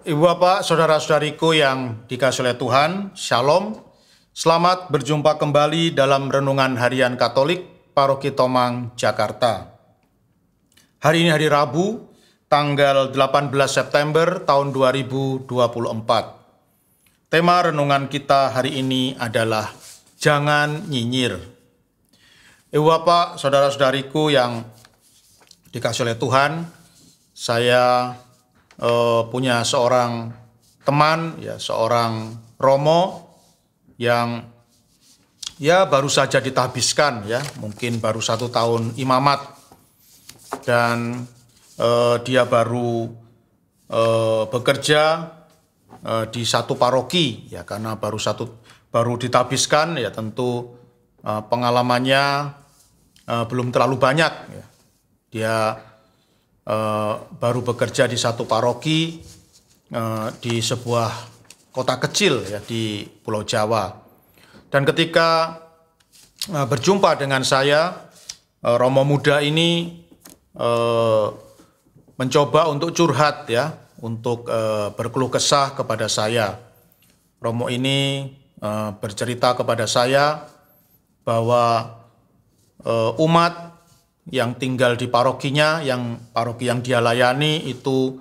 Ibu Bapak, Saudara-saudariku yang dikasih oleh Tuhan, Shalom. Selamat berjumpa kembali dalam Renungan Harian Katolik Paroki Tomang, Jakarta. Hari ini hari Rabu, tanggal 18 September tahun 2024. Tema renungan kita hari ini adalah Jangan Nyinyir. Ibu Bapak, Saudara-saudariku yang dikasih oleh Tuhan, saya uh, punya seorang teman, ya seorang Romo yang ya baru saja ditahbiskan ya, mungkin baru satu tahun imamat dan eh, dia baru eh, bekerja di satu paroki ya karena baru satu baru ditahbiskan ya tentu pengalamannya belum terlalu banyak ya. Dia uh, baru bekerja di satu paroki uh, di sebuah kota kecil ya di Pulau Jawa. Dan ketika uh, berjumpa dengan saya, uh, Romo muda ini uh, mencoba untuk curhat ya, untuk uh, berkeluh kesah kepada saya. Romo ini uh, bercerita kepada saya bahwa umat yang tinggal di parokinya, yang paroki yang dia layani itu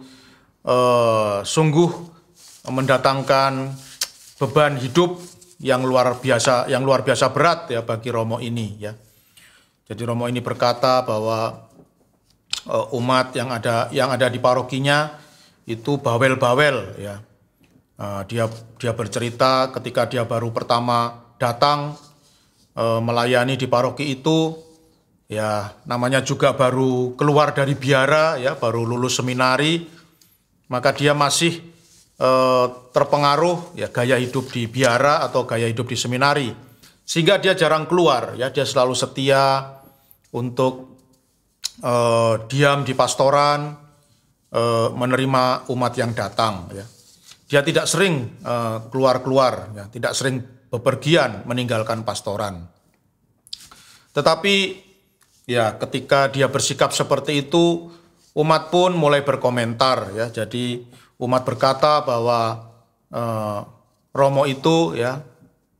eh, sungguh mendatangkan beban hidup yang luar biasa, yang luar biasa berat ya bagi Romo ini ya. Jadi Romo ini berkata bahwa eh, umat yang ada yang ada di parokinya itu bawel-bawel ya. Eh, dia dia bercerita ketika dia baru pertama datang eh, melayani di paroki itu ya namanya juga baru keluar dari biara ya baru lulus seminari maka dia masih eh, terpengaruh ya gaya hidup di biara atau gaya hidup di seminari sehingga dia jarang keluar ya dia selalu setia untuk eh, diam di pastoran eh, menerima umat yang datang ya dia tidak sering eh, keluar-keluar ya tidak sering bepergian meninggalkan pastoran tetapi Ya, ketika dia bersikap seperti itu, umat pun mulai berkomentar ya. Jadi umat berkata bahwa eh, Romo itu ya,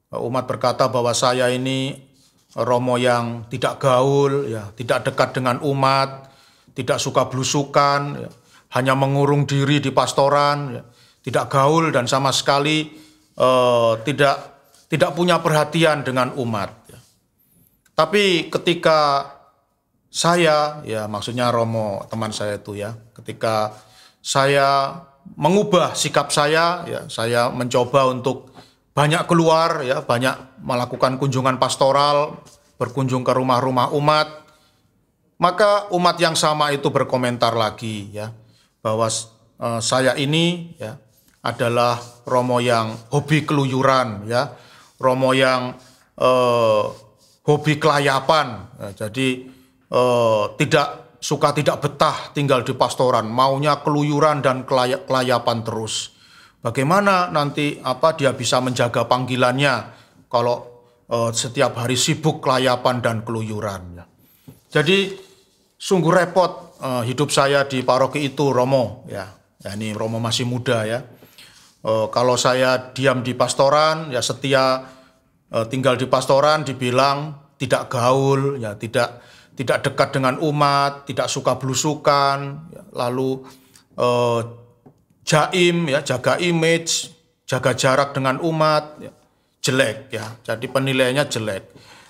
umat berkata bahwa saya ini Romo yang tidak gaul ya, tidak dekat dengan umat, tidak suka belusukan, ya, hanya mengurung diri di pastoran, ya, tidak gaul dan sama sekali eh, tidak tidak punya perhatian dengan umat. Ya. Tapi ketika saya ya maksudnya Romo teman saya itu ya ketika saya mengubah sikap saya ya saya mencoba untuk banyak keluar ya banyak melakukan kunjungan pastoral berkunjung ke rumah-rumah umat maka umat yang sama itu berkomentar lagi ya bahwa uh, saya ini ya adalah Romo yang hobi keluyuran ya Romo yang uh, hobi kelayapan ya, jadi Eh, tidak suka tidak betah tinggal di pastoran, maunya keluyuran dan kelay kelayapan terus. Bagaimana nanti apa dia bisa menjaga panggilannya kalau uh, setiap hari sibuk kelayapan dan keluyuran. Jadi sungguh repot uh, hidup saya di paroki itu Romo ya. ya ini Romo masih muda ya. Uh, kalau saya diam di pastoran ya setia uh, tinggal di pastoran dibilang tidak gaul ya tidak tidak dekat dengan umat, tidak suka belusukan, ya, lalu eh, jaim ya jaga image, jaga jarak dengan umat, ya, jelek ya. Jadi penilaiannya jelek.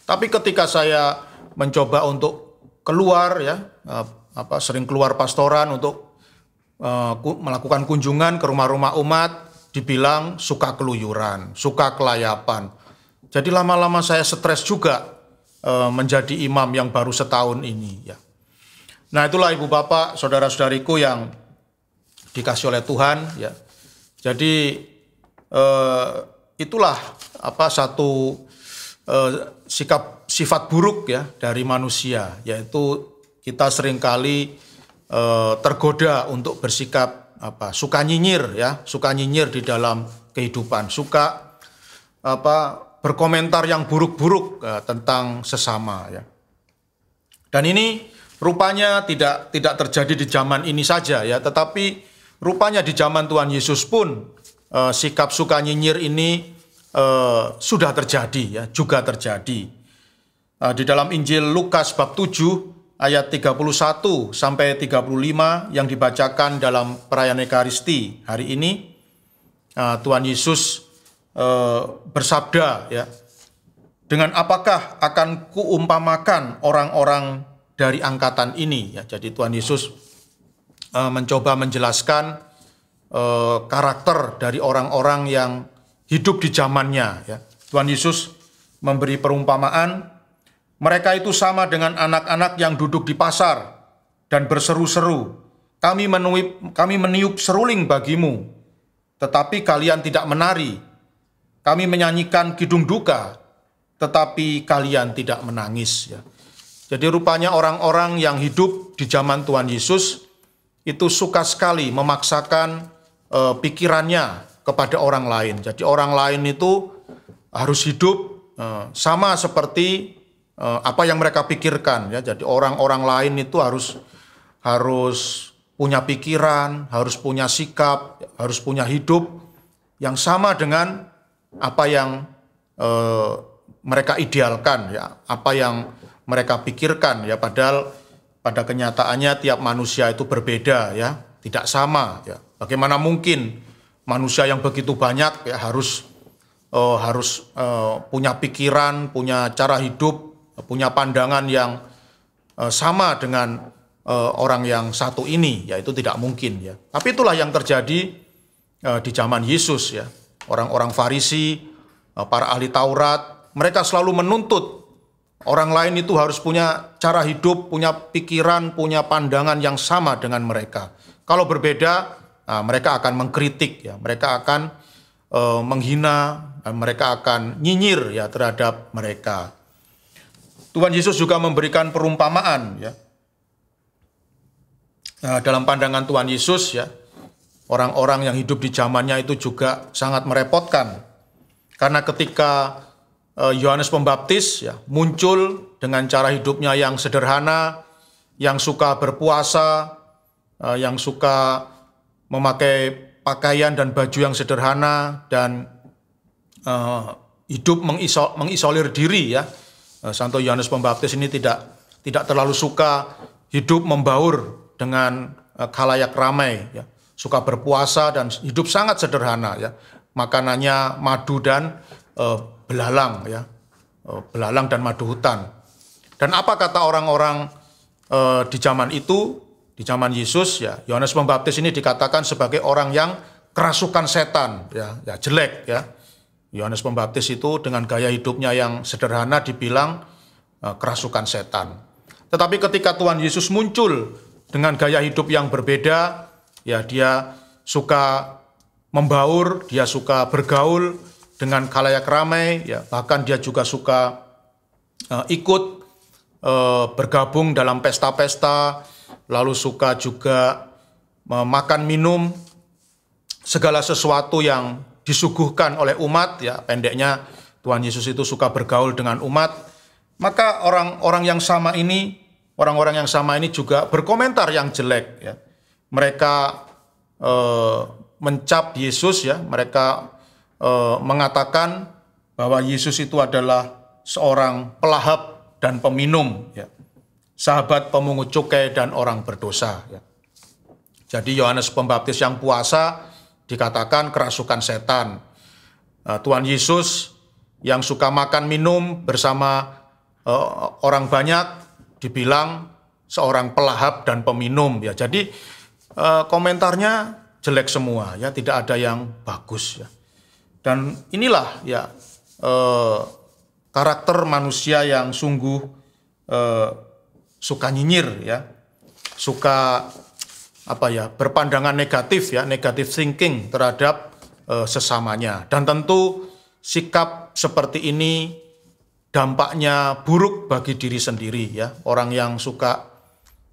Tapi ketika saya mencoba untuk keluar ya eh, apa sering keluar pastoran untuk eh, melakukan kunjungan ke rumah-rumah umat, dibilang suka keluyuran, suka kelayapan. Jadi lama-lama saya stres juga Eh, menjadi imam yang baru setahun ini ya. Nah, itulah Ibu Bapak, saudara-saudariku yang dikasih oleh Tuhan ya. Jadi eh, itulah apa satu eh, sikap sifat buruk ya dari manusia yaitu kita seringkali eh, tergoda untuk bersikap apa suka nyinyir ya, suka nyinyir di dalam kehidupan, suka apa berkomentar yang buruk-buruk eh, tentang sesama ya. Dan ini rupanya tidak tidak terjadi di zaman ini saja ya, tetapi rupanya di zaman Tuhan Yesus pun eh, sikap suka nyinyir ini eh, sudah terjadi ya, juga terjadi. Eh, di dalam Injil Lukas bab 7 ayat 31 sampai 35 yang dibacakan dalam perayaan Ekaristi hari ini eh, Tuhan Yesus e, bersabda ya dengan apakah akan kuumpamakan orang-orang dari angkatan ini ya jadi Tuhan Yesus e, mencoba menjelaskan e, karakter dari orang-orang yang hidup di zamannya ya Tuhan Yesus memberi perumpamaan mereka itu sama dengan anak-anak yang duduk di pasar dan berseru-seru kami menuip, kami meniup seruling bagimu tetapi kalian tidak menari kami menyanyikan kidung duka, tetapi kalian tidak menangis. Ya. Jadi rupanya orang-orang yang hidup di zaman Tuhan Yesus itu suka sekali memaksakan e, pikirannya kepada orang lain. Jadi orang lain itu harus hidup e, sama seperti e, apa yang mereka pikirkan. Ya. Jadi orang-orang lain itu harus harus punya pikiran, harus punya sikap, harus punya hidup yang sama dengan apa yang e, mereka idealkan ya, apa yang mereka pikirkan ya padahal pada kenyataannya tiap manusia itu berbeda ya, tidak sama ya. Bagaimana mungkin manusia yang begitu banyak ya harus e, harus e, punya pikiran, punya cara hidup, punya pandangan yang e, sama dengan e, orang yang satu ini, ya itu tidak mungkin ya. Tapi itulah yang terjadi di zaman Yesus ya orang-orang Farisi, eh, para ahli Taurat, mereka selalu menuntut orang lain itu harus punya cara hidup, punya pikiran, punya pandangan yang sama dengan mereka. Kalau berbeda, nah, mereka akan mengkritik, ya, mereka akan eh, menghina, mereka akan nyinyir ya terhadap mereka. Tuhan Yesus juga memberikan perumpamaan ya. Nah, dalam pandangan Tuhan Yesus ya, orang-orang yang hidup di zamannya itu juga sangat merepotkan. Karena ketika e, Yohanes Pembaptis ya, muncul dengan cara hidupnya yang sederhana, yang suka berpuasa, e, yang suka memakai pakaian dan baju yang sederhana dan e, hidup mengiso mengisolir diri ya. Santo Yohanes Pembaptis ini tidak tidak terlalu suka hidup membaur dengan kalayak ramai ya suka berpuasa dan hidup sangat sederhana ya. Makanannya madu dan e, belalang ya. E, belalang dan madu hutan. Dan apa kata orang-orang e, di zaman itu, di zaman Yesus ya, Yohanes Pembaptis ini dikatakan sebagai orang yang kerasukan setan ya, ya jelek ya. Yohanes Pembaptis itu dengan gaya hidupnya yang sederhana dibilang e, kerasukan setan. Tetapi ketika Tuhan Yesus muncul dengan gaya hidup yang berbeda, ya dia suka membaur, dia suka bergaul dengan kalayak ramai, ya bahkan dia juga suka uh, ikut uh, bergabung dalam pesta-pesta, lalu suka juga uh, makan minum segala sesuatu yang disuguhkan oleh umat, ya pendeknya Tuhan Yesus itu suka bergaul dengan umat. Maka orang-orang yang sama ini, orang-orang yang sama ini juga berkomentar yang jelek, ya mereka e, mencap Yesus ya, mereka e, mengatakan bahwa Yesus itu adalah seorang pelahap dan peminum ya. Sahabat pemungut cukai dan orang berdosa ya. Jadi Yohanes Pembaptis yang puasa dikatakan kerasukan setan. Eh, Tuhan Yesus yang suka makan minum bersama orang banyak dibilang seorang pelahap dan peminum ya. Jadi Eh, komentarnya jelek semua ya, tidak ada yang bagus ya. Dan inilah ya eh, karakter manusia yang sungguh eh, suka nyinyir ya, suka apa ya berpandangan negatif ya, negatif thinking terhadap sesamanya. Dan tentu sikap seperti ini dampaknya buruk bagi diri sendiri ya. Orang yang suka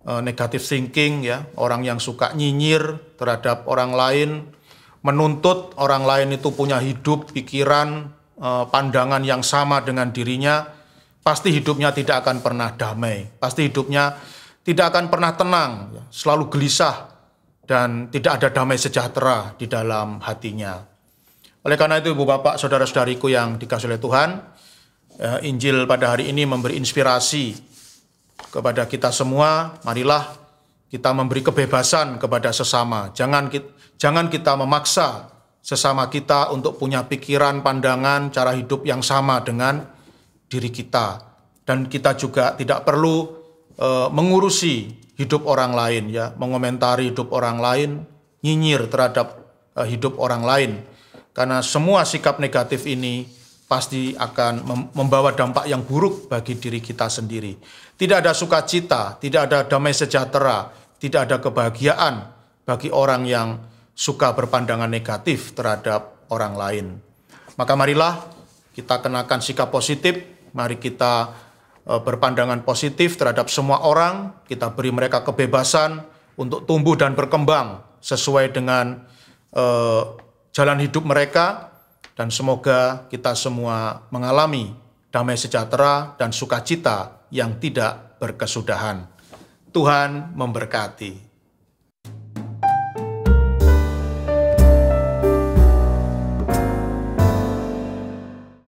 Eh, negatif thinking ya, orang yang suka nyinyir terhadap orang lain, menuntut orang lain itu punya hidup, pikiran, eh, pandangan yang sama dengan dirinya, pasti hidupnya tidak akan pernah damai, pasti hidupnya tidak akan pernah tenang, ya. selalu gelisah dan tidak ada damai sejahtera di dalam hatinya. Oleh karena itu Ibu Bapak, saudara-saudariku yang dikasih oleh Tuhan, eh, Injil pada hari ini memberi inspirasi kepada kita semua, marilah kita memberi kebebasan kepada sesama. Jangan kita, jangan kita memaksa sesama kita untuk punya pikiran, pandangan, cara hidup yang sama dengan diri kita. Dan kita juga tidak perlu e, mengurusi hidup orang lain ya, mengomentari hidup orang lain, nyinyir terhadap e, hidup orang lain. Karena semua sikap negatif ini pasti akan membawa dampak yang buruk bagi diri kita sendiri. Tidak ada sukacita, tidak ada damai sejahtera, tidak ada kebahagiaan bagi orang yang suka berpandangan negatif terhadap orang lain. Maka marilah kita kenakan sikap positif, mari kita e, berpandangan positif terhadap semua orang, kita beri mereka kebebasan untuk tumbuh dan berkembang sesuai dengan eh, jalan hidup mereka dan semoga kita semua mengalami damai sejahtera dan sukacita yang tidak berkesudahan. Tuhan memberkati.